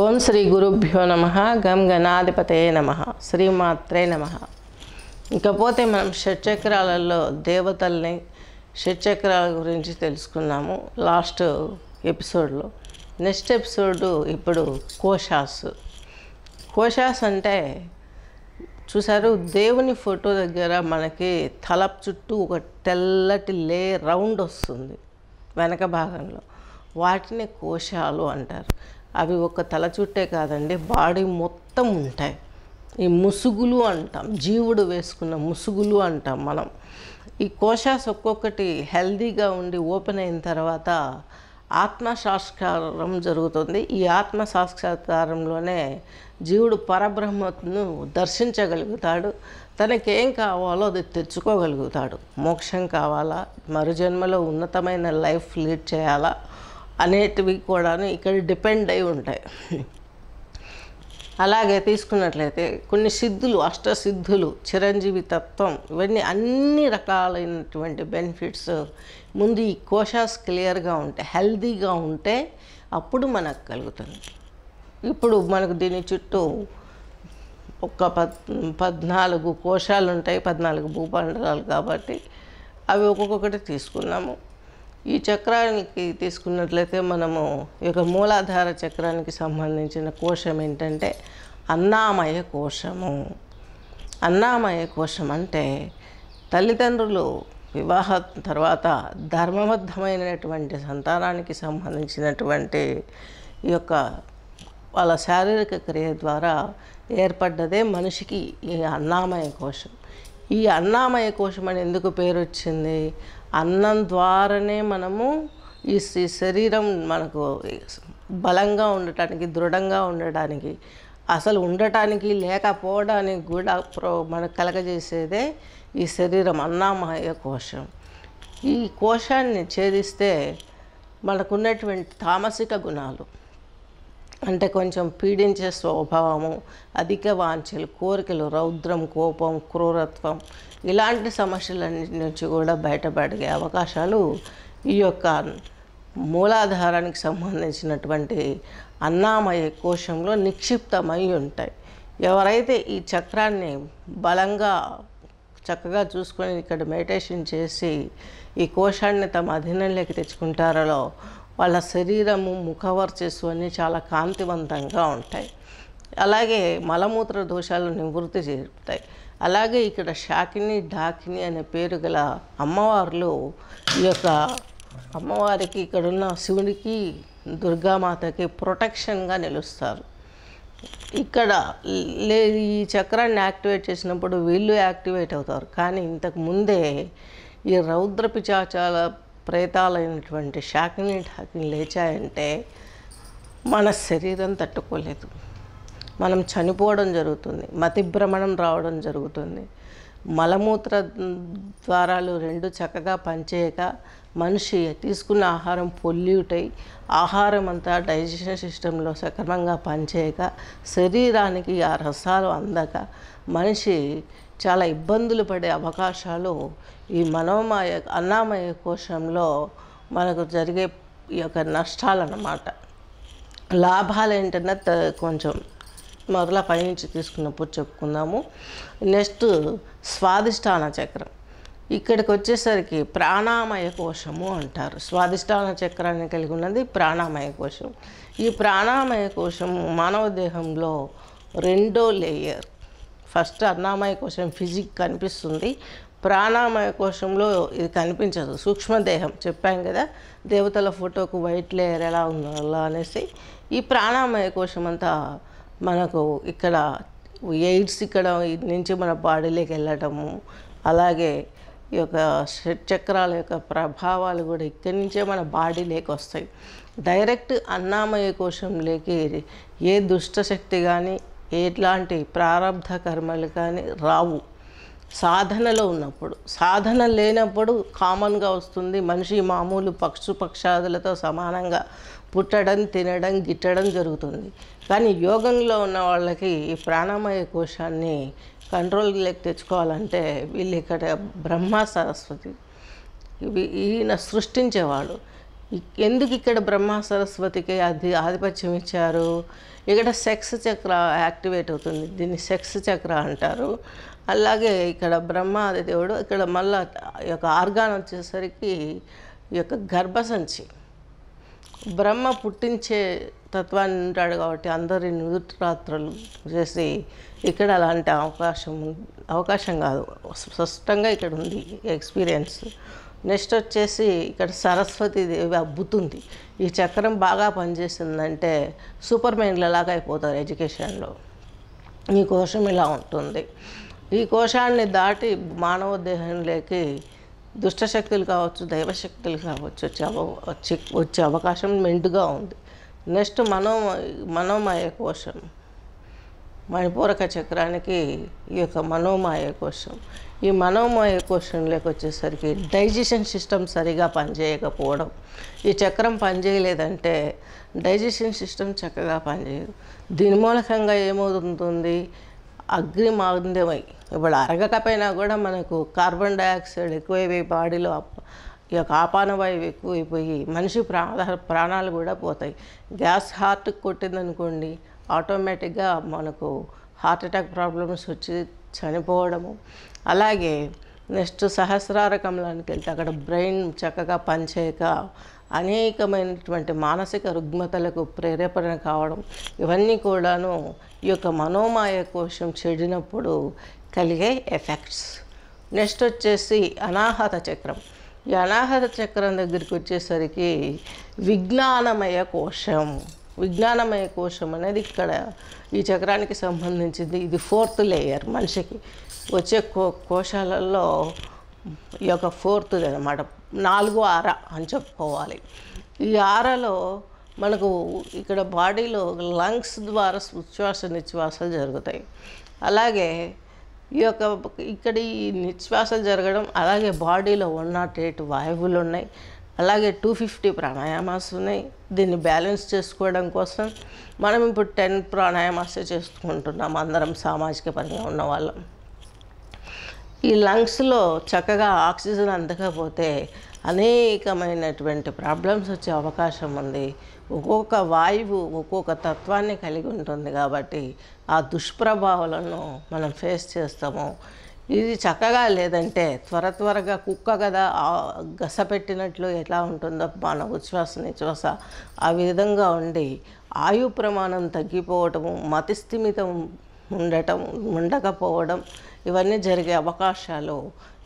ఓం శ్రీ గురుభ్యో నమ గం గణాధిపతయే నమ శ్రీమాత్రే నమ ఇకపోతే మనం షట్చక్రాలలో దేవతల్ని షట్చక్రాల గురించి తెలుసుకున్నాము లాస్ట్ ఎపిసోడ్లో నెక్స్ట్ ఎపిసోడ్ ఇప్పుడు కోషాస్ కోషాస్ అంటే చూసారు దేవుని ఫోటో దగ్గర మనకి తల చుట్టూ ఒక తెల్లటి లే రౌండ్ వస్తుంది వెనక భాగంలో వాటిని కోశాలు అంటారు అవి ఒక తల చుట్టే కాదండి బాడీ మొత్తం ఉంటాయి ఈ ముసుగులు అంటాం జీవుడు వేసుకున్న ముసుగులు అంటాం మనం ఈ కోశాస్ ఒక్కొక్కటి హెల్దీగా ఉండి ఓపెన్ అయిన తర్వాత ఆత్మ సాక్షాత్కారం జరుగుతుంది ఈ ఆత్మ సాక్షాత్కారంలోనే జీవుడు పరబ్రహ్మను దర్శించగలుగుతాడు తనకేం కావాలో అది తెచ్చుకోగలుగుతాడు మోక్షం కావాలా మరుజన్మలో ఉన్నతమైన లైఫ్ లీడ్ చేయాలా అనేటివి కూడాను ఇక్కడ డిపెండ్ అయి ఉంటాయి అలాగే తీసుకున్నట్లయితే కొన్ని సిద్ధులు అష్టసిద్ధులు చిరంజీవి తత్వం ఇవన్నీ అన్ని రకాలైనటువంటి బెనిఫిట్స్ ముందు ఈ కోషాస్ క్లియర్గా ఉంటాయి హెల్దీగా ఉంటే అప్పుడు మనకు కలుగుతుంది ఇప్పుడు మనకు దీని చుట్టూ ఒక పద్ పద్నాలుగు కోశాలు ఉంటాయి పద్నాలుగు భూపాండరాలు కాబట్టి అవి ఒక్కొక్కటి తీసుకున్నాము ఈ చక్రానికి తీసుకున్నట్లయితే మనము యొక్క మూలాధార చక్రానికి సంబంధించిన కోశం ఏంటంటే అన్నామయ కోశము అన్నామయ కోశం అంటే తల్లిదండ్రులు వివాహం తర్వాత ధర్మబద్ధమైనటువంటి సంతానానికి సంబంధించినటువంటి ఈ యొక్క వాళ్ళ శారీరక క్రియ ద్వారా ఏర్పడ్డదే మనిషికి ఈ అన్నామయ కోశం ఈ అన్నామయ కోశం అని ఎందుకు పేరు వచ్చింది అన్నం ద్వారానే మనము ఈ శరీరం మనకు బలంగా ఉండటానికి దృఢంగా ఉండటానికి అసలు ఉండటానికి లేకపోవడానికి కూడా ప్రో మనకు కలగజేసేదే ఈ శరీరం అన్నామయ కోశం ఈ కోశాన్ని ఛేదిస్తే మనకున్నటువంటి తామసిక గుణాలు అంటే కొంచెం పీడించే స్వభావము అధిక వాంఛలు కోరికలు రౌద్రం కోపం క్రూరత్వం ఇలాంటి సమస్యలన్నిటి నుంచి కూడా బయటపడే అవకాశాలు ఈ యొక్క మూలాధారానికి సంబంధించినటువంటి అన్నామయ కోశంలో నిక్షిప్తమై ఉంటాయి ఎవరైతే ఈ చక్రాన్ని బలంగా చక్కగా చూసుకొని ఇక్కడ మెడిటేషన్ చేసి ఈ కోశాన్ని తమ అధీనంలోకి తెచ్చుకుంటారలో వాళ్ళ శరీరము ముఖవర్చస్సు అన్నీ చాలా కాంతివంతంగా ఉంటాయి అలాగే మలమూత్ర దోషాలు నివృత్తి జరుపుతాయి అలాగే ఇక్కడ షాకిని డాకిని అనే పేరు గల అమ్మవార్లు ఈ యొక్క అమ్మవారికి ఇక్కడున్న శివునికి దుర్గామాతకి ప్రొటెక్షన్గా నిలుస్తారు ఇక్కడ లే ఈ చక్రాన్ని యాక్టివేట్ చేసినప్పుడు వీళ్ళు యాక్టివేట్ అవుతారు కానీ ఇంతకు ముందే ఈ రౌద్ర పిచాచాల ప్రేతాలైనటువంటి షాకిని ఠాకిని లేచాయంటే మన శరీరం తట్టుకోలేదు మనం చనిపోవడం జరుగుతుంది మతిభ్రమణం రావడం జరుగుతుంది మలమూత్ర ద్వారాలు రెండు చక్కగా పనిచేయక మనిషి తీసుకున్న ఆహారం పొల్యూట్ అయి ఆహారం అంతా డైజెషన్ సిస్టంలో సక్రమంగా పనిచేయక శరీరానికి ఆ రసాలు అందక మనిషి చాలా ఇబ్బందులు పడే అవకాశాలు ఈ మనోమాయ అన్నామయ కోశంలో మనకు జరిగే ఈ యొక్క నష్టాలన్నమాట లాభాలు ఏంటన్నా కొంచెం మొదల పైనుంచి తీసుకున్నప్పుడు చెప్పుకుందాము నెక్స్ట్ స్వాదిష్టాన చక్రం ఇక్కడికి వచ్చేసరికి ప్రాణామయ కోశము అంటారు స్వాదిష్టాన చక్రాన్ని కలిగి ఉన్నది ప్రాణామయ కోశం ఈ ప్రాణామయ కోశము మానవ దేహంలో రెండో లేయర్ ఫస్ట్ అన్నామయ కోశం ఫిజిక్ కనిపిస్తుంది ప్రాణామయ కోశంలో ఇది కనిపించదు సూక్ష్మదేహం చెప్పాం కదా దేవతల ఫోటోకు వైట్ లేయర్ ఎలా ఉందో అలా అనేసి ఈ ప్రాణామయ కోశం అంతా మనకు ఇక్కడ ఎయిడ్స్ ఇక్కడ నుంచి మన బాడీలోకి వెళ్ళటము అలాగే ఈ యొక్క చక్రాల యొక్క ప్రభావాలు కూడా ఇక్కడి నుంచే మన బాడీలోకి వస్తాయి డైరెక్ట్ అన్నామయ కోశంలోకి ఏ దుష్టశక్తి కానీ ఎట్లాంటి ప్రారంభ కర్మలు కానీ రావు సాధనలో ఉన్నప్పుడు సాధన లేనప్పుడు కామన్గా వస్తుంది మనిషి మామూలు పక్షు పక్షాదులతో సమానంగా పుట్టడం తినడం గిట్టడం జరుగుతుంది కానీ యోగంలో ఉన్న వాళ్ళకి ఈ ప్రాణమయ కోశాన్ని కంట్రోల్లోకి తెచ్చుకోవాలంటే వీళ్ళు ఇక్కడ బ్రహ్మ సరస్వతి ఇవి ఈయన సృష్టించేవాడు ఎందుకు ఇక్కడ బ్రహ్మ సరస్వతికి అది ఆధిపత్యం ఇచ్చారు ఇక్కడ సెక్స్ చక్ర యాక్టివేట్ అవుతుంది దీన్ని సెక్స్ చక్ర అంటారు అలాగే ఇక్కడ బ్రహ్మ దేవుడు ఇక్కడ మళ్ళా యొక్క ఆర్గాన్ వచ్చేసరికి ఈ యొక్క గర్భసంచి బ్రహ్మ పుట్టించే తత్వాన్ని ఉంటాడు కాబట్టి అందరి నుదుటిరాత్రులు చేసి ఇక్కడ అలాంటి అవకాశం అవకాశం కాదు స్పష్టంగా ఇక్కడ ఉంది ఎక్స్పీరియన్స్ నెక్స్ట్ వచ్చేసి ఇక్కడ సరస్వతి దేవి అబ్బుతుంది ఈ చక్రం బాగా పనిచేసిందంటే సూపర్ మెయిన్లలాగా అయిపోతారు ఎడ్యుకేషన్లో ఈ కోశం ఇలా ఉంటుంది ఈ కోశాన్ని దాటి మానవ దేహంలోకి దుష్టశక్తులు కావచ్చు దైవశక్తులు కావచ్చు వచ్చే వచ్చే అవకాశం మెండుగా ఉంది నెక్స్ట్ మనో మనోమయ కోశం మణిపూరక చక్రానికి ఈ యొక్క మనోమాయ కోసం ఈ మనోమాయ కోసం వచ్చేసరికి డైజెషన్ సిస్టమ్ సరిగా పనిచేయకపోవడం ఈ చక్రం పనిచేయలేదంటే డైజెషన్ సిస్టమ్ చక్కగా పనిచేయదు దీని మూలకంగా ఏమవుతుంది మాంద్యమై ఇప్పుడు అరగకపోయినా కూడా మనకు కార్బన్ డైఆక్సైడ్ ఎక్కువైపోయి బాడీలో ఈ యొక్క ఆపాన వాయువు ఎక్కువైపోయి మనిషి ప్రాణ ప్రాణాలు కూడా పోతాయి గ్యాస్ హార్ట్కి కొట్టిందనుకోండి ఆటోమేటిక్గా మనకు హార్ట్ అటాక్ ప్రాబ్లమ్స్ వచ్చి చనిపోవడము అలాగే నెక్స్ట్ సహస్రార కమలానికి వెళ్తే అక్కడ బ్రెయిన్ చక్కగా పనిచేయక అనేకమైనటువంటి మానసిక రుగ్మతలకు ప్రేరేపణ కావడం ఇవన్నీ కూడాను ఈ యొక్క మనోమాయ కోశం చెడినప్పుడు కలిగే ఎఫెక్ట్స్ నెక్స్ట్ వచ్చేసి అనాహత చక్రం ఈ అనాహత చక్రం దగ్గరికి వచ్చేసరికి విజ్ఞానమయ కోశం విజ్ఞానమయ కోశం అనేది ఇక్కడ ఈ చక్రానికి సంబంధించింది ఇది ఫోర్త్ లేయర్ మనిషికి వచ్చే కో కోశాలలో ఈ యొక్క ఫోర్త్ది అనమాట నాలుగు ఆర అని చెప్పుకోవాలి ఈ ఆరలో మనకు ఇక్కడ బాడీలో లంగ్స్ ద్వారా ఉచ్ఛ్వాస నిశ్వాసాలు జరుగుతాయి అలాగే ఈ యొక్క ఇక్కడ ఈ నిశ్వాసాలు జరగడం అలాగే బాడీలో ఎయిట్ వాయువులు ఉన్నాయి అలాగే టూ ఫిఫ్టీ ప్రాణాయామాస్ ఉన్నాయి దీన్ని బ్యాలెన్స్ చేసుకోవడం కోసం మనం ఇప్పుడు టెన్ ప్రాణాయామాసే చేసుకుంటున్నాం అందరం సామాజిక పరంగా ఉన్న వాళ్ళం ఈ లంగ్స్లో చక్కగా ఆక్సిజన్ అందకపోతే అనేకమైనటువంటి ప్రాబ్లమ్స్ వచ్చే అవకాశం ఉంది ఒక్కొక్క వాయువు ఒక్కొక్క తత్వాన్ని కలిగి ఉంటుంది కాబట్టి ఆ దుష్ప్రభావాలను మనం ఫేస్ చేస్తాము ఇది చక్కగా లేదంటే త్వర త్వరగా కుక్క కదా గస పెట్టినట్లు ఉంటుందో మన ఉచ్ఛ్వాస నిశ్వాస ఆ విధంగా ఉండి ఆయు ప్రమాణం తగ్గిపోవటము మతిస్థిమితం ఉండటం ఉండకపోవడం ఇవన్నీ జరిగే అవకాశాలు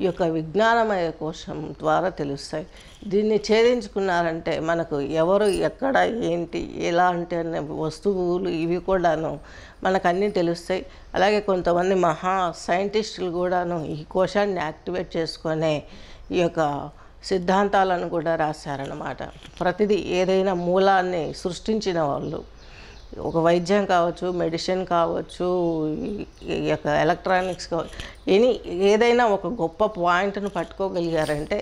ఈ యొక్క విజ్ఞానమయ కోశం ద్వారా తెలుస్తాయి దీన్ని ఛేదించుకున్నారంటే మనకు ఎవరు ఎక్కడ ఏంటి ఎలాంటి అనే వస్తువులు ఇవి కూడాను మనకు అన్నీ తెలుస్తాయి అలాగే కొంతమంది మహా సైంటిస్టులు కూడాను ఈ కోశాన్ని యాక్టివేట్ చేసుకునే ఈ యొక్క సిద్ధాంతాలను కూడా రాశారనమాట ప్రతిదీ ఏదైనా మూలాన్ని సృష్టించిన వాళ్ళు ఒక వైద్యం కావచ్చు మెడిసిన్ కావచ్చు ఈ యొక్క ఎలక్ట్రానిక్స్ కావచ్చు ఎనీ ఏదైనా ఒక గొప్ప పాయింట్ను పట్టుకోగలిగారంటే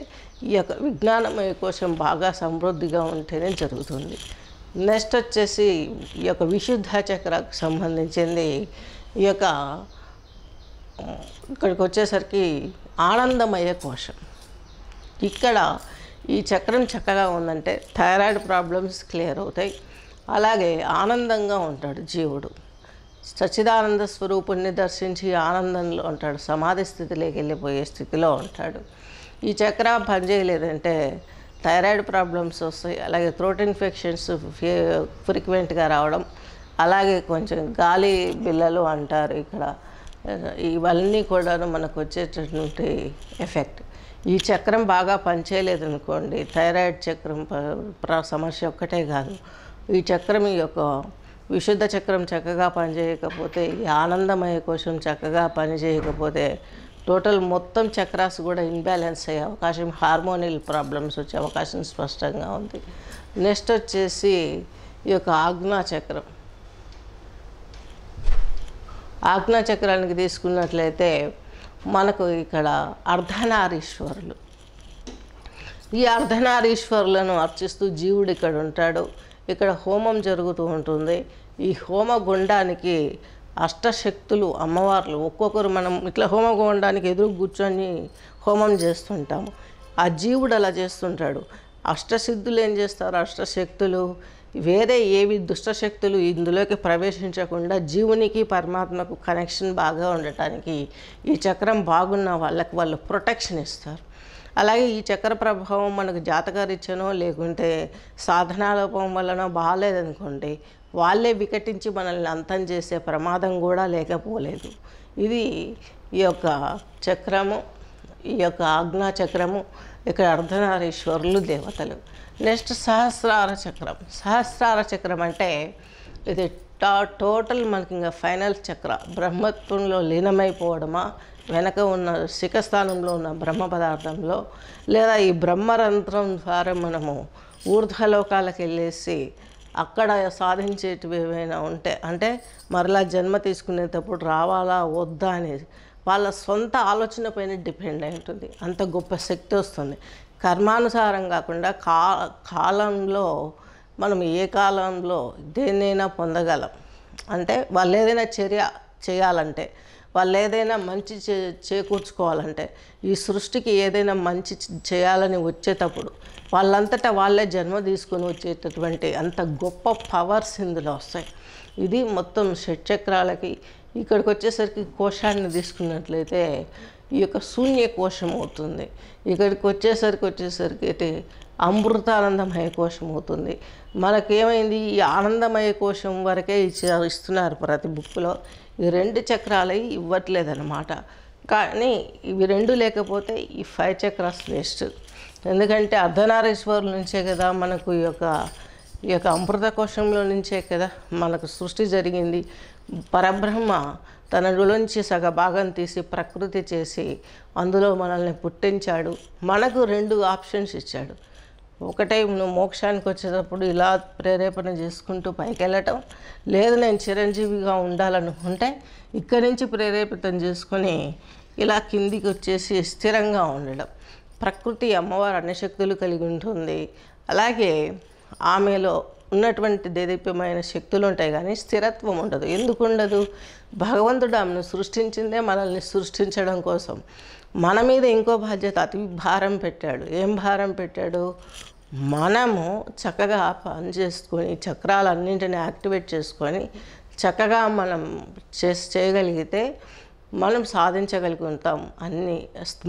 ఈ యొక్క విజ్ఞానం కోసం బాగా సమృద్ధిగా ఉంటేనే జరుగుతుంది నెక్స్ట్ వచ్చేసి ఈ యొక్క విశుద్ధ చక్రకు సంబంధించింది ఈ యొక్క ఇక్కడికి వచ్చేసరికి ఆనందమయ్యే కోశం ఇక్కడ ఈ చక్రం చక్కగా ఉందంటే థైరాయిడ్ ప్రాబ్లమ్స్ క్లియర్ అవుతాయి అలాగే ఆనందంగా ఉంటాడు జీవుడు సచ్చిదానంద స్వరూపుణ్ణి దర్శించి ఆనందంలో ఉంటాడు సమాధి స్థితిలోకి వెళ్ళిపోయే స్థితిలో ఉంటాడు ఈ చక్రం పనిచేయలేదంటే థైరాయిడ్ ప్రాబ్లమ్స్ వస్తాయి అలాగే త్రోట్ ఇన్ఫెక్షన్స్ ఫ్రీక్వెంట్గా రావడం అలాగే కొంచెం గాలి బిల్లలు అంటారు ఇక్కడ ఇవన్నీ కూడా మనకు వచ్చేటటువంటి ఎఫెక్ట్ ఈ చక్రం బాగా పనిచేయలేదు అనుకోండి థైరాయిడ్ చక్రం సమస్య ఒక్కటే కాదు ఈ చక్రం యొక్క విశుద్ధ చక్రం చక్కగా పనిచేయకపోతే ఈ ఆనందమయ కోసం చక్కగా పనిచేయకపోతే టోటల్ మొత్తం చక్రాస్ కూడా ఇన్బ్యాలెన్స్ అయ్యే అవకాశం హార్మోనియల్ ప్రాబ్లమ్స్ వచ్చే అవకాశం స్పష్టంగా ఉంది నెక్స్ట్ వచ్చేసి ఈ యొక్క ఆజ్ఞా చక్రం ఆజ్ఞా చక్రానికి తీసుకున్నట్లయితే మనకు ఇక్కడ అర్ధనారీశ్వరులు ఈ అర్ధనారీశ్వరులను అర్చిస్తూ జీవుడు ఇక్కడ ఉంటాడు ఇక్కడ హోమం జరుగుతూ ఉంటుంది ఈ హోమగుండానికి అష్టశక్తులు అమ్మవార్లు ఒక్కొక్కరు మనం ఇట్లా హోమగుండానికి ఎదురు కూర్చొని హోమం చేస్తుంటాము ఆ జీవుడు అలా చేస్తుంటాడు అష్టసిద్ధులు ఏం చేస్తారు అష్టశక్తులు వేరే ఏవి దుష్టశక్తులు ఇందులోకి ప్రవేశించకుండా జీవునికి పరమాత్మకు కనెక్షన్ బాగా ఉండటానికి ఈ చక్రం బాగున్న వాళ్ళకి వాళ్ళు ప్రొటెక్షన్ ఇస్తారు అలాగే ఈ చక్ర ప్రభావం మనకు జాతకరీత్యనో లేకుంటే సాధనాలోపం వల్లనో బాగాలేదనుకోండి వాళ్ళే వికటించి మనల్ని అంతం చేసే ప్రమాదం కూడా లేకపోలేదు ఇది ఈ యొక్క చక్రము ఈ యొక్క ఆజ్ఞా చక్రము ఇక్కడ అర్ధనారీశ్వరులు దేవతలు నెక్స్ట్ సహస్రార చక్రం సహస్రార చక్రం అంటే ఇది టోటల్ మనకి ఇంకా ఫైనల్ చక్ర బ్రహ్మత్వంలో లీనమైపోవడమా వెనక ఉన్న శిఖస్థానంలో ఉన్న బ్రహ్మ పదార్థంలో లేదా ఈ బ్రహ్మరంధ్రం ద్వారా మనము ఊర్ధ్వలోకాలకు వెళ్ళేసి అక్కడ సాధించేటివి ఏమైనా ఉంటే అంటే మరలా జన్మ తీసుకునేటప్పుడు రావాలా వద్దా అనేది వాళ్ళ సొంత ఆలోచన పైన డిపెండ్ అయి ఉంటుంది అంత గొప్ప శక్తి వస్తుంది కర్మానుసారం కాకుండా కా కాలంలో మనం ఏ కాలంలో దేన్నైనా పొందగలం అంటే వాళ్ళు ఏదైనా చర్య చేయాలంటే వాళ్ళు ఏదైనా మంచి చే చేకూర్చుకోవాలంటే ఈ సృష్టికి ఏదైనా మంచి చేయాలని వచ్చేటప్పుడు వాళ్ళంతటా వాళ్ళే జన్మ తీసుకొని వచ్చేటటువంటి అంత గొప్ప పవర్స్ ఇందులో వస్తాయి ఇది మొత్తం షట్చక్రాలకి ఇక్కడికి వచ్చేసరికి కోశాన్ని తీసుకున్నట్లయితే ఈ యొక్క శూన్య కోశం అవుతుంది ఇక్కడికి వచ్చేసరికి వచ్చేసరికి అయితే అమృతానందమయ కోశం అవుతుంది మనకేమైంది ఈ ఆనందమయ కోశం వరకే ఇస్తున్నారు ప్రతి బుక్లో ఈ రెండు చక్రాలు ఇవ్వట్లేదన్నమాట కానీ ఇవి రెండు లేకపోతే ఈ ఫైవ్ చక్రాస్ వేస్ట్ ఎందుకంటే అర్ధనారీశ్వరుల నుంచే కదా మనకు ఈ యొక్క ఈ యొక్క అమృత కోశంలో నుంచే కదా మనకు సృష్టి జరిగింది పరబ్రహ్మ తన గురించి సగ భాగం తీసి ప్రకృతి చేసి అందులో మనల్ని పుట్టించాడు మనకు రెండు ఆప్షన్స్ ఇచ్చాడు ఒకటే నువ్వు మోక్షానికి వచ్చేటప్పుడు ఇలా ప్రేరేపణ చేసుకుంటూ పైకి వెళ్ళటం లేదు నేను చిరంజీవిగా ఉండాలనుకుంటే ఇక్కడి నుంచి ప్రేరేపితం చేసుకొని ఇలా కిందికి వచ్చేసి స్థిరంగా ఉండడం ప్రకృతి అమ్మవారు అన్ని శక్తులు కలిగి ఉంటుంది అలాగే ఆమెలో ఉన్నటువంటి దేదీప్యమైన శక్తులు ఉంటాయి కానీ స్థిరత్వం ఉండదు ఎందుకు ఉండదు భగవంతుడు ఆమెను సృష్టించిందే మనల్ని సృష్టించడం కోసం మన మీద ఇంకో బాధ్యత అతి భారం పెట్టాడు ఏం భారం పెట్టాడు మనము చక్కగా పని చేసుకొని చక్రాలన్నింటినీ యాక్టివేట్ చేసుకొని చక్కగా మనం చేసి చేయగలిగితే మనం సాధించగలిగి ఉంటాము అన్ని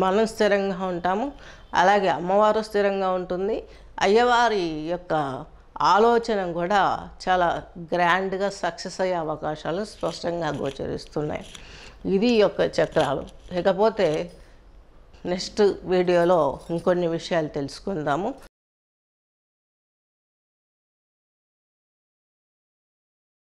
మనం స్థిరంగా ఉంటాము అలాగే అమ్మవారు స్థిరంగా ఉంటుంది అయ్యవారి యొక్క ఆలోచన కూడా చాలా గ్రాండ్గా సక్సెస్ అయ్యే అవకాశాలు స్పష్టంగా గోచరిస్తున్నాయి ఇది యొక్క చక్రాలు ఇకపోతే నెక్స్ట్ వీడియోలో ఇంకొన్ని విషయాలు తెలుసుకుందాము